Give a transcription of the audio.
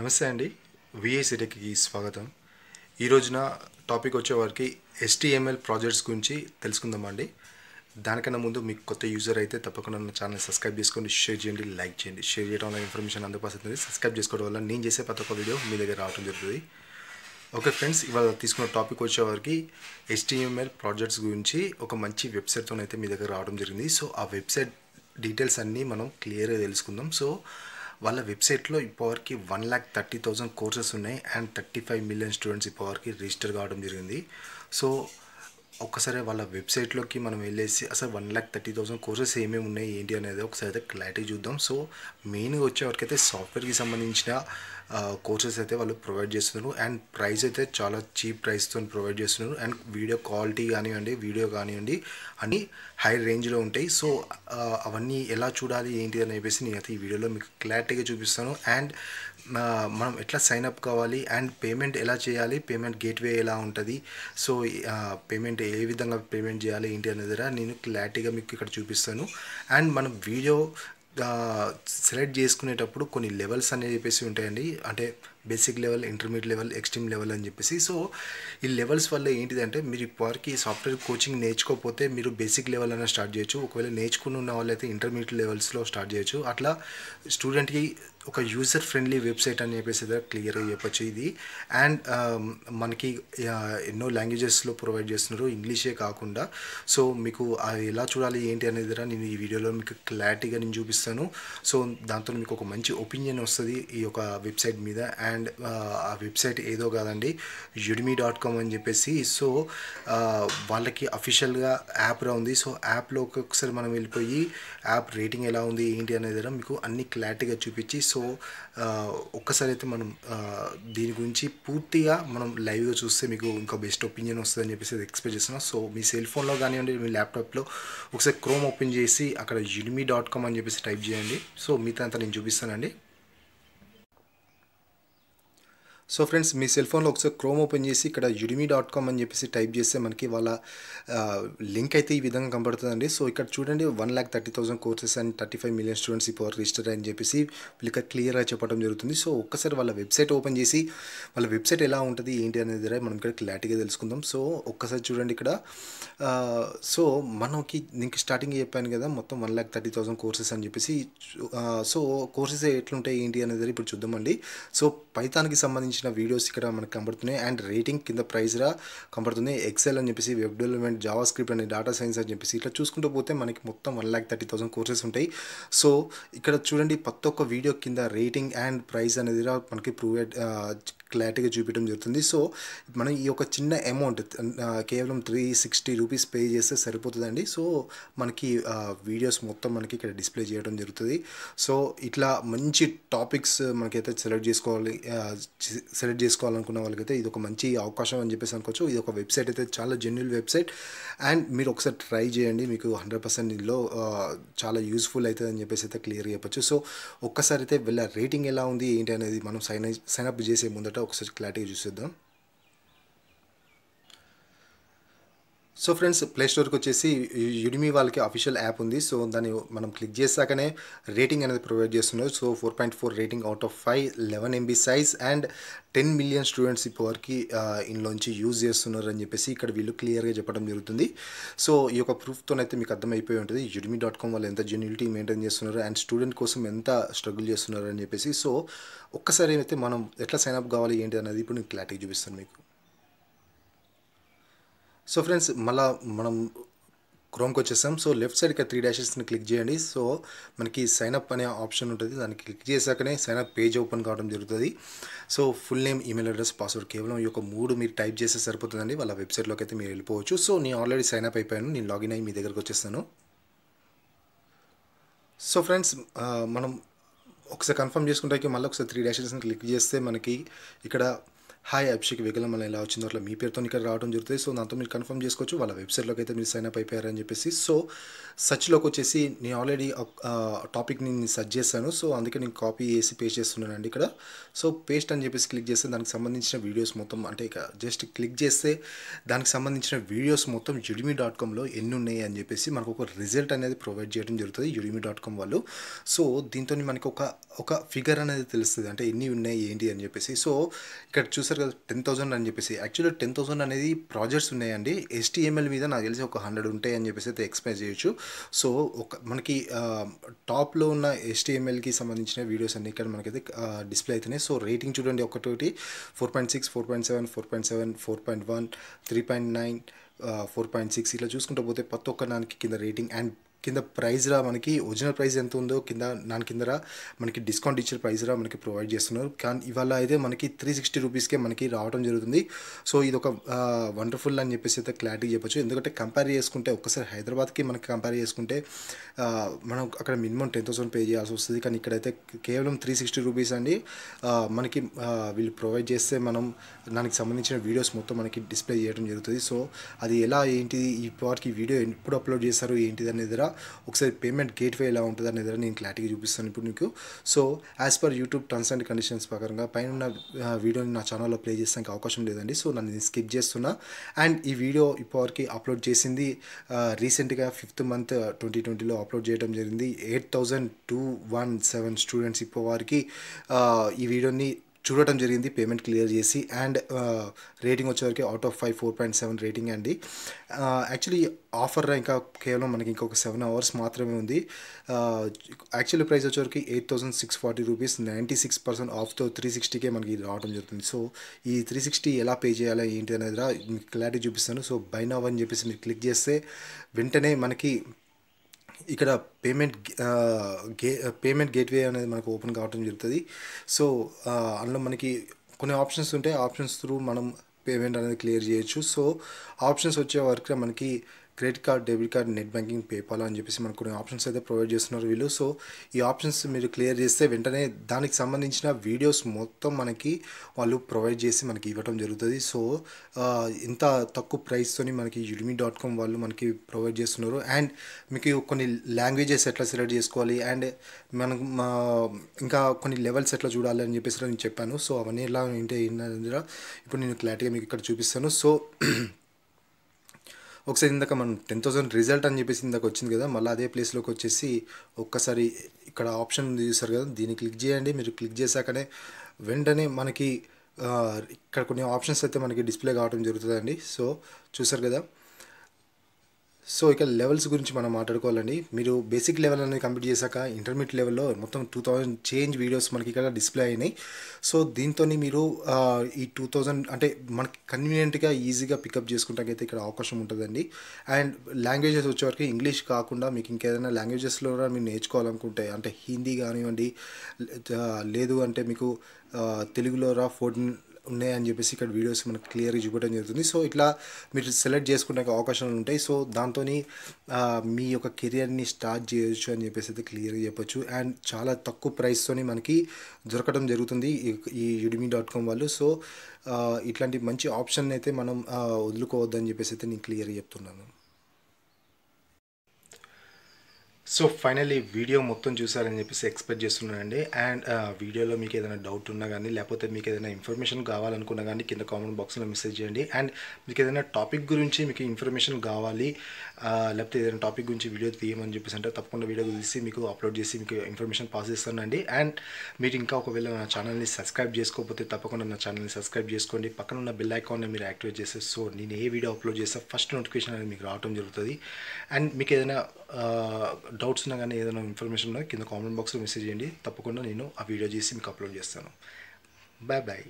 నమస్తే అండి విఐసిటెక్కి స్వాగతం ఈ రోజున టాపిక్ వచ్చేవారికి ఎస్టీఎంఎల్ ప్రాజెక్ట్స్ గురించి తెలుసుకుందామండి దానికన్నా ముందు మీకు కొత్త యూజర్ అయితే తప్పకుండా నా ఛానల్ సబ్స్క్రైబ్ చేసుకోండి షేర్ చేయండి లైక్ చేయండి షేర్ చేయడం వల్ల ఇన్ఫర్మేషన్ అందుబాటుతుంది సబ్స్క్రైబ్ చేసుకోవడం వల్ల నేను చేసే ప్రతి ఒక్క వీడియో మీ దగ్గర రావడం జరుగుతుంది ఓకే ఫ్రెండ్స్ ఇవాళ తీసుకున్న టాపిక్ వచ్చేవారికి ఎస్టీఎంఎల్ ప్రాజెక్ట్స్ గురించి ఒక మంచి వెబ్సైట్తో అయితే మీ దగ్గర రావడం జరిగింది సో ఆ వెబ్సైట్ డీటెయిల్స్ అన్నీ మనం క్లియర్గా తెలుసుకుందాం సో వాళ్ళ వెబ్సైట్లో ఇప్పటివరకు one lakh thirty thousand courses ఉన్నాయి and thirty five million students ఇప్పటివరకు రిజిస్టర్ కావడం జరిగింది సో ఒక్కసారి వాళ్ళ వెబ్సైట్లోకి మనం వెళ్ళేసి అసలు one lakh thirty thousand courses ఏమేమి ఉన్నాయి ఏంటి అనేది ఒకసారి అయితే క్లారిటీ చూద్దాం సో మెయిన్గా వచ్చేవరకైతే సాఫ్ట్వేర్కి సంబంధించిన కోర్సెస్ అయితే వాళ్ళు ప్రొవైడ్ చేస్తున్నారు అండ్ ప్రైస్ అయితే చాలా చీప్ ప్రైస్తో ప్రొవైడ్ చేస్తున్నారు అండ్ వీడియో క్వాలిటీ కానివ్వండి వీడియో కానివ్వండి అన్నీ హై రేంజ్లో ఉంటాయి సో అవన్నీ ఎలా చూడాలి ఏంటి అని చెప్పేసి నేనైతే ఈ వీడియోలో మీకు క్లారిటీగా చూపిస్తాను అండ్ మనం ఎట్లా సైన్ అప్ కావాలి అండ్ పేమెంట్ ఎలా చేయాలి పేమెంట్ గేట్వే ఎలా ఉంటుంది సో పేమెంట్ ఏ విధంగా పేమెంట్ చేయాలి ఏంటి అనేది నేను క్లారిటీగా మీకు ఇక్కడ చూపిస్తాను అండ్ మనం వీడియో సెలెక్ట్ చేసుకునేటప్పుడు కొన్ని లెవెల్స్ అనేది చెప్పేసి ఉంటాయండి అంటే basic level intermediate level extreme level అని చెప్పేసి సో ఈ లెవెల్స్ వల్ల ఏంటిదంటే మీరు ఇప్పటివరకు ఈ సాఫ్ట్వేర్ కోచింగ్ నేర్చుకోకపోతే మీరు బేసిక్ లెవెల్ అయినా స్టార్ట్ చేయొచ్చు ఒకవేళ నేర్చుకుని ఉన్న వాళ్ళైతే ఇంటర్మీడియట్ లెవెల్స్లో స్టార్ట్ చేయొచ్చు అట్లా స్టూడెంట్కి ఒక యూజర్ ఫ్రెండ్లీ వెబ్సైట్ అని చెప్పేసి క్లియర్గా చెప్పచ్చు ఇది అండ్ మనకి ఎన్నో లాంగ్వేజెస్లో ప్రొవైడ్ చేస్తున్నారు ఇంగ్లీషే కాకుండా సో మీకు ఎలా చూడాలి ఏంటి అనేది నేను ఈ వీడియోలో మీకు క్లారిటీగా నేను చూపిస్తాను సో దాంతో మీకు ఒక మంచి ఒపీనియన్ వస్తుంది ఈ యొక్క వెబ్సైట్ మీద అండ్ అండ్ ఆ వెబ్సైట్ ఏదో కాదండి యుడిమి డాట్ కామ్ అని చెప్పేసి సో వాళ్ళకి అఫీషియల్గా యాప్లో ఉంది సో యాప్లో ఒకసారి మనం వెళ్ళిపోయి యాప్ రేటింగ్ ఎలా ఉంది ఏంటి అనేది మీకు అన్ని క్లారిటీగా చూపించి సో ఒక్కసారి అయితే మనం దీని గురించి పూర్తిగా మనం లైవ్గా చూస్తే మీకు ఇంకా బెస్ట్ ఒపీనియన్ వస్తుందని చెప్పేసి ఎక్స్పెక్ట్ చేస్తున్నాం సో మీ సెల్ ఫోన్లో కానివ్వండి మీ ల్యాప్టాప్లో ఒకసారి క్రోమ్ ఓపెన్ చేసి అక్కడ యుడిమి డాట్ కామ్ అని చెప్పేసి టైప్ చేయండి సో మిగతా అంతా నేను చూపిస్తానండి సో ఫ్రెండ్స్ మీ సెల్ఫోన్లో ఒకసారి క్రోమ్ ఓపెన్ చేసి ఇక్కడ యుడిమి డాట్ కామ్ అని చెప్పేసి టైప్ చేస్తే మనకి వాళ్ళ లింక్ అయితే ఈ విధంగా కనబడుతుందండి సో ఇక్కడ చూడండి one lakh thirty thousand courses and thirty five million students ఇప్పుడు రిజిస్టర్ అని చెప్పేసి వీళ్ళకి క్లియర్గా చెప్పడం జరుగుతుంది సో ఒక్కసారి వాళ్ళ వెబ్సైట్ ఓపెన్ చేసి వాళ్ళ వెబ్సైట్ ఎలా ఉంటుంది ఏంటి అనేది మనం ఇక్కడ క్లారిటీగా తెలుసుకుందాం సో ఒక్కసారి చూడండి ఇక్కడ సో మనకి దీనికి స్టార్టింగ్ చెప్పాను కదా మొత్తం one lakh thirty thousand courses అని చెప్పేసి సో కోర్సెస్ ఎట్లుంటాయి ఏంటి అనేది ఇప్పుడు చూద్దామండి సో పైతానికి సంబంధించి సంబంధించిన వీడియోస్ ఇక్కడ మనకు కనబడుతున్నాయి అండ్ రేటింగ్ కింద ప్రైజ్రా కనబడుతుంది ఎక్సెల్ అని చెప్పేసి web development JavaScript and data science అని చెప్పేసి ఇట్లా చూసుకుంటూ పోతే మనకి మొత్తం one lakh thirty thousand courses ఉంటాయి సో ఇక్కడ చూడండి ప్రతి ఒక్క వీడియో కింద రేటింగ్ అండ్ ప్రైస్ అనేది మనకి ప్రూవ్ క్లారిటీగా చూపించడం జరుగుతుంది సో మనం ఈ యొక్క చిన్న అమౌంట్ కేవలం త్రీ సిక్స్టీ రూపీస్ పే చేస్తే సరిపోతుందండి సో మనకి వీడియోస్ మొత్తం మనకి ఇక్కడ డిస్ప్లే చేయడం జరుగుతుంది సో ఇట్లా మంచి టాపిక్స్ మనకైతే సెలెక్ట్ చేసుకోవాలి సెలెక్ట్ చేసుకోవాలనుకున్న వాళ్ళకైతే ఇది ఒక మంచి అవకాశం అని చెప్పేసి అనుకోవచ్చు ఇది ఒక వెబ్సైట్ అయితే చాలా జెన్యున్ వెబ్సైట్ అండ్ మీరు ఒకసారి ట్రై చేయండి మీకు హండ్రెడ్ పర్సెంట్ ఇందులో చాలా యూస్ఫుల్ అవుతుంది అని చెప్పేసి అయితే క్లియర్ చెప్పచ్చు సో ఒక్కసారి అయితే వెళ్ళ రేటింగ్ ఎలా ఉంది ఏంటి అనేది మనం సైన్ సైన్ అప్ చేసే ముందట you see them so friends play స్టోర్కి వచ్చేసి యుడిమి వాళ్ళకి అఫీషియల్ యాప్ ఉంది సో దాన్ని మనం క్లిక్ చేశాకనే రేటింగ్ అనేది ప్రొవైడ్ చేస్తున్నారు so four point four rating out of five eleven MB size and ten million students ఇప్పటివరకు ఇందులోంచి యూజ్ చేస్తున్నారు అని చెప్పేసి ఇక్కడ వీళ్ళు క్లియర్గా చెప్పడం జరుగుతుంది సో ఈ యొక్క ప్రూఫ్తోనైతే మీకు అర్థమైపోయి ఉంటుంది యుడిమి డాట్ కామ్ వాళ్ళు ఎంత జెన్యులిటీ మెయింటైన్ చేస్తున్నారు అండ్ స్టూడెంట్ కోసం ఎంత స్ట్రగుల్ చేస్తున్నారు అని చెప్పేసి సో ఒక్కసారి అయితే మనం ఎట్లా సైన్ అప్ కావాలి ఏంటి అనేది ఇప్పుడు నేను క్లారిటీ చూపిస్తాను మీకు సో ఫ్రెండ్స్ మళ్ళీ మనం క్రోమ్కి వచ్చేసాం సో లెఫ్ట్ సైడ్కి త్రీ డాషెస్ని క్లిక్ చేయండి సో మనకి సైన్అప్ అనే ఆప్షన్ ఉంటుంది దాన్ని క్లిక్ చేశాకనే సైన్అప్ పేజ్ ఓపెన్ కావడం జరుగుతుంది so full name email address password కేవలం ఈ యొక్క మూడు మీరు టైప్ చేస్తే సరిపోతుందండి వాళ్ళ వెబ్సైట్లోకి అయితే మీరు వెళ్ళిపోవచ్చు సో నేను ఆల్రెడీ సైన్అప్ అయిపోయాను నేను లాగిన్ అయ్యి మీ దగ్గరకు వచ్చేస్తాను సో ఫ్రెండ్స్ మనం ఒకసారి కన్ఫర్మ్ చేసుకుంటాకి మళ్ళీ ఒకసారి త్రీ డాషెస్ని క్లిక్ చేస్తే మనకి ఇక్కడ హాయ్ అభిషేక్ విగలం మనం ఎలా వచ్చిందో అట్లా మీ పేరుతో ఇక్కడ రావడం జరుగుతుంది సో దాంతో మీరు కన్ఫర్మ్ చేసుకోవచ్చు వాళ్ళ వెబ్సైట్లోకి అయితే మీరు సైన్ అయిపోయారు అయిపోయారని చెప్పేసి సో సచ్లోకి వచ్చేసి నేను ఆల్రెడీ టాపిక్ నేను సర్చ్ చేశాను సో అందుకే నేను కాపీ చేసి పేస్ట్ చేస్తున్నానండి ఇక్కడ సో పేస్ట్ అని చెప్పేసి క్లిక్ చేస్తే దానికి సంబంధించిన వీడియోస్ మొత్తం అంటే ఇక జస్ట్ క్లిక్ చేస్తే దానికి సంబంధించిన వీడియోస్ మొత్తం యుడిమి డాట్ కామ్లో ఎన్ని ఉన్నాయి అని చెప్పేసి మనకు ఒక రిజల్ట్ అనేది ప్రొవైడ్ చేయడం జరుగుతుంది యుడిమి డాట్ కామ్ వాళ్ళు సో దీంతో మనకి ఒక ఒక ఫిగర్ అనేది తెలుస్తుంది అంటే ఎన్ని ఉన్నాయి ఏంటి అని చెప్పేసి సో ఇక్కడ చూసారు చూస్తారు కదా టెన్ థౌసండ్ అని చెప్పేసి యాక్చువల్లీ టెన్ థౌసండ్ అనేది ప్రాజెక్ట్స్ ఉన్నాయండి ఎస్టీఎంఎల్ మీద నాకు తెలిసి ఒక హండ్రెడ్ ఉంటాయి అని చెప్పేసి అయితే ఎక్స్ప్లెయిన్ చేయొచ్చు సో ఒక మనకి టాప్లో ఉన్న ఎస్టీఎంఎల్కి సంబంధించిన వీడియోస్ అన్ని ఇక్కడ మనకైతే డిస్ప్లే అవుతున్నాయి సో రేటింగ్ చూడండి ఒకటి four point six four point seven four point seven four point one three point nine four point six ఇట్లా చూసుకుంటూ పోతే ప్రతి ఒక్క దానికి కింద రేటింగ్ అండ్ కింద ప్రైజ్ రా మనకి ఒరిజినల్ ప్రైస్ ఎంత ఉందో కింద దాని కింద మనకి డిస్కౌంట్ ఇచ్చే ప్రైస్ రా మనకి ప్రొవైడ్ చేస్తున్నారు కానీ ఇవాళ అయితే మనకి త్రీ సిక్స్టీ రూపీస్కే మనకి రావడం జరుగుతుంది సో ఇది ఒక వండర్ఫుల్ అని చెప్పేసి అయితే క్లారిటీ చెప్పొచ్చు ఎందుకంటే కంపేర్ చేసుకుంటే ఒక్కసారి హైదరాబాద్కి మనకి కంపేర్ చేసుకుంటే మనం అక్కడ మినిమం టెన్ థౌసండ్ పే చేయాల్సి వస్తుంది కానీ ఇక్కడైతే కేవలం త్రీ సిక్స్టీ రూపీస్ అండి మనకి వీళ్ళు ప్రొవైడ్ చేస్తే మనం దానికి సంబంధించిన వీడియోస్ మొత్తం మనకి డిస్ప్లే చేయడం జరుగుతుంది సో అది ఎలా ఏంటిది ఈ పార్ట్కి వీడియో ఎప్పుడు అప్లోడ్ చేస్తారు ఏంటిది అనేది ఉంటుందా ఒకసారి పేమెంట్ గేట్వే ఎలా ఉంటుందా అనేది నేను క్లారిటీగా చూపిస్తాను ఇప్పుడు నీకు so as per YouTube terms and conditions ప్రకారంగా పైన వీడియోని నా ఛానల్లో ప్లే చేసానికి అవకాశం లేదండి సో నన్ను స్కిప్ చేస్తున్నా అండ్ ఈ వీడియో ఇప్పటివరకు అప్లోడ్ చేసింది రీసెంట్గా ఫిఫ్త్ మంత్ ట్వంటీ ట్వంటీలో అప్లోడ్ చేయడం జరిగింది eight thousand two one seven students ఇప్పటివారికి ఈ వీడియోని చూడటం జరిగింది పేమెంట్ క్లియర్ చేసి అండ్ రేటింగ్ వచ్చేవరకు out of five four point seven rating అండి యాక్చువల్లీ uh, ఆఫర్ ఇంకా కేవలం మనకి ఇంకొక సెవెన్ అవర్స్ మాత్రమే ఉంది యాక్చువల్ ప్రైస్ వచ్చేవరకు eight thousand six forty rupees ninety six percent ఆఫ్తో త్రీ సిక్స్టీకే మనకి రావడం జరుగుతుంది సో ఈ త్రీ సిక్స్టీ ఎలా పే చేయాలి ఏంటి అనేది మీకు క్లారిటీ చూపిస్తాను సో బై నవ్ అని చెప్పేసి మీరు క్లిక్ చేస్తే వెంటనే మనకి ఇక్కడ పేమెంట్ గే పేమెంట్ గేట్వే అనేది మనకు ఓపెన్ కావడం జరుగుతుంది సో అందులో మనకి కొన్ని ఆప్షన్స్ ఉంటాయి ఆప్షన్స్ త్రూ మనం పేమెంట్ అనేది క్లియర్ చేయొచ్చు సో ఆప్షన్స్ వచ్చే వరకు మనకి credit card debit card net banking PayPal అని చెప్పేసి మనకు కొన్ని ఆప్షన్స్ అయితే ప్రొవైడ్ చేస్తున్నారు వీళ్ళు సో ఈ ఆప్షన్స్ మీరు క్లియర్ చేస్తే వెంటనే దానికి సంబంధించిన వీడియోస్ మొత్తం మనకి వాళ్ళు ప్రొవైడ్ చేసి మనకి ఇవ్వడం జరుగుతుంది సో ఇంత తక్కువ ప్రైస్తోని మనకి యుడిమి డాట్ కామ్ వాళ్ళు మనకి ప్రొవైడ్ చేస్తున్నారు అండ్ మీకు కొన్ని లాంగ్వేజెస్ ఎట్లా సెలెక్ట్ చేసుకోవాలి అండ్ మనకు ఇంకా కొన్ని లెవెల్స్ ఎట్లా చూడాలి అని చెప్పేసి నేను చెప్పాను సో అవన్నీ ఎలా ఏంటి ఇప్పుడు నేను క్లారిటీగా మీకు ఇక్కడ చూపిస్తాను సో ఒకసారి ఇందాక మనం టెన్ థౌసండ్ రిజల్ట్ అని చెప్పేసి ఇందాక వచ్చింది కదా మళ్ళీ అదే ప్లేస్లోకి వచ్చేసి ఒక్కసారి ఇక్కడ ఆప్షన్ చూసారు కదా దీన్ని క్లిక్ చేయండి మీరు క్లిక్ చేశాకనే వెంటనే మనకి ఇక్కడ కొన్ని ఆప్షన్స్ అయితే మనకి డిస్ప్లే కావడం జరుగుతుందండి సో చూసారు కదా సో ఇక లెవెల్స్ గురించి మనం మాట్లాడుకోవాలండి మీరు బేసిక్ లెవెల్ అనేది కంప్లీట్ చేశాక ఇంటర్మీడియట్ లెవెల్లో మొత్తం టూ థౌజండ్ చేంజ్ వీడియోస్ మనకి ఇక్కడ డిస్ప్లే అయినాయి సో దీంతో మీరు ఈ టూ థౌజండ్ అంటే మనకి కన్వీనియంట్గా ఈజీగా పికప్ చేసుకుంటాకైతే ఇక్కడ అవకాశం ఉంటుందండి అండ్ లాంగ్వేజెస్ వచ్చేవరకు ఇంగ్లీష్ కాకుండా మీకు ఇంకేదైనా లాంగ్వేజెస్లో కూడా మీరు నేర్చుకోవాలనుకుంటే అంటే హిందీ కానివ్వండి లేదు అంటే మీకు తెలుగులో రా ఫోర్టీన్ ఉన్నాయని చెప్పేసి ఇక్కడ వీడియోస్ మనకు క్లియర్గా చూపడం జరుగుతుంది సో ఇట్లా మీరు సెలెక్ట్ చేసుకునే అవకాశాలు ఉంటాయి సో దాంతో మీ యొక్క కెరియర్ని స్టార్ట్ చేయొచ్చు అని చెప్పేసి అయితే క్లియర్గా చెప్పొచ్చు అండ్ చాలా తక్కువ ప్రైస్తో మనకి దొరకడం జరుగుతుంది ఈ యుడిమి డాట్ కామ్ వాళ్ళు సో ఇట్లాంటి మంచి ఆప్షన్ అయితే మనం వదులుకోవద్దని చెప్పేసి అయితే నేను క్లియర్గా చెప్తున్నాను సో ఫైనలీ వీడియో మొత్తం చూసారని చెప్పేసి ఎక్స్పెక్ట్ చేస్తున్నానండి అండ్ వీడియోలో మీకు ఏదైనా డౌట్ ఉన్నా కానీ లేకపోతే మీకు ఏదైనా ఇన్ఫర్మేషన్ కావాలనుకున్నా కానీ కింద కామెంట్ బాక్స్లో మెసేజ్ చేయండి అండ్ మీకు ఏదైనా టాపిక్ గురించి మీకు ఇన్ఫర్మేషన్ కావాలి లేకపోతే ఏదైనా టాపిక్ గురించి వీడియో తీయమని చెప్పేసి అంటే తప్పకుండా వీడియో తీసి మీకు అప్లోడ్ చేసి మీకు ఇన్ఫర్మేషన్ పాస్ చేస్తానండి అండ్ మీరు ఇంకా ఒకవేళ నా ఛానల్ని సబ్స్క్రైబ్ చేసుకోకపోతే తప్పకుండా నా ఛానల్ని సబ్స్క్రైబ్ చేసుకోండి పక్కన ఉన్న బిల్ అకౌంట్ని మీరు యాక్టివేట్ చేస్తే సో నేను ఏ వీడియో అప్లోడ్ చేస్తే ఫస్ట్ నోటిఫికేషన్ అనేది మీకు రావడం జరుగుతుంది అండ్ మీకు ఏదైనా డౌట్స్ ఉన్నా కానీ ఏదైనా ఇన్ఫర్మేషన్ ఉన్నా కింద కామెంట్ బాక్స్లో మెసేజ్ చేయండి తప్పకుండా నేను ఆ వీడియో చేసి మీకు అప్లోడ్ చేస్తాను బాయ్ బాయ్